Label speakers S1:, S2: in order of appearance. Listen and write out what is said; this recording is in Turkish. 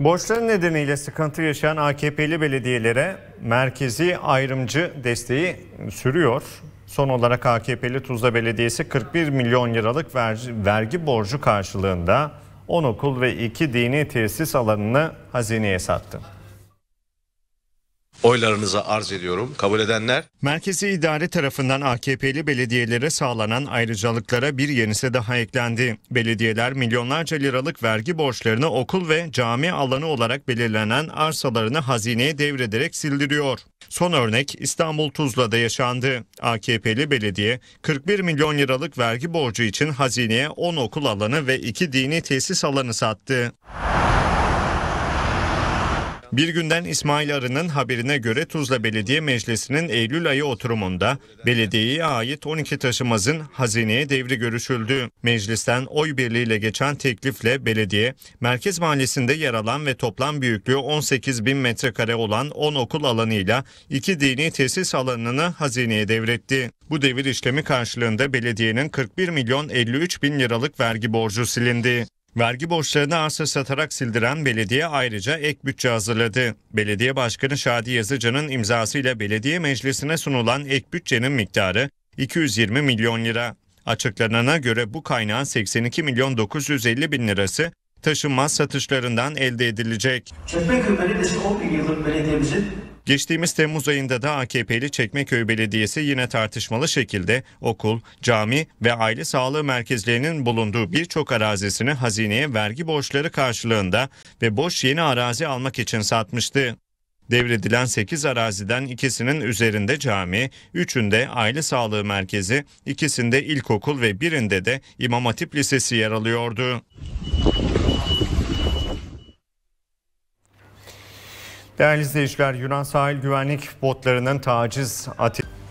S1: Borçları nedeniyle sıkıntı yaşayan AKP'li belediyelere merkezi ayrımcı desteği sürüyor. Son olarak AKP'li Tuzla Belediyesi 41 milyon liralık vergi, vergi borcu karşılığında 10 okul ve 2 dini tesis alanını hazineye sattı oylarınıza arz ediyorum. Kabul edenler. Merkezi idare tarafından AKP'li belediyelere sağlanan ayrıcalıklara bir yenisi daha eklendi. Belediyeler milyonlarca liralık vergi borçlarını okul ve cami alanı olarak belirlenen arsalarını hazineye devrederek sildiriyor. Son örnek İstanbul Tuzla'da yaşandı. AKP'li belediye 41 milyon liralık vergi borcu için hazineye 10 okul alanı ve 2 dini tesis alanı sattı. Bir günden İsmail Arı'nın haberine göre Tuzla Belediye Meclisi'nin Eylül ayı oturumunda belediyeye ait 12 taşımazın hazineye devri görüşüldü. Meclisten oy birliğiyle geçen teklifle belediye, Merkez Mahallesi'nde yer alan ve toplam büyüklüğü 18 bin metrekare olan 10 okul alanıyla iki dini tesis alanını hazineye devretti. Bu devir işlemi karşılığında belediyenin 41 milyon 53 bin liralık vergi borcu silindi. Vergi borçlarını arsa satarak sildiren belediye ayrıca ek bütçe hazırladı. Belediye Başkanı Şadi Yazıcı'nın imzasıyla belediye meclisine sunulan ek bütçenin miktarı 220 milyon lira. Açıklanana göre bu kaynağın 82 milyon 950 bin lirası taşınmaz satışlarından elde edilecek. Çekme kırmeli 10 yıllık belediyemizin Geçtiğimiz Temmuz ayında da AKP'li Çekmeköy Belediyesi yine tartışmalı şekilde okul, cami ve aile sağlığı merkezlerinin bulunduğu birçok arazisini hazineye vergi borçları karşılığında ve boş yeni arazi almak için satmıştı. Devredilen 8 araziden ikisinin üzerinde cami, üçünde aile sağlığı merkezi, ikisinde ilkokul ve birinde de İmam Hatip Lisesi yer alıyordu. Değerli izleyiciler, Yunan sahil güvenlik botlarının taciz ateşi...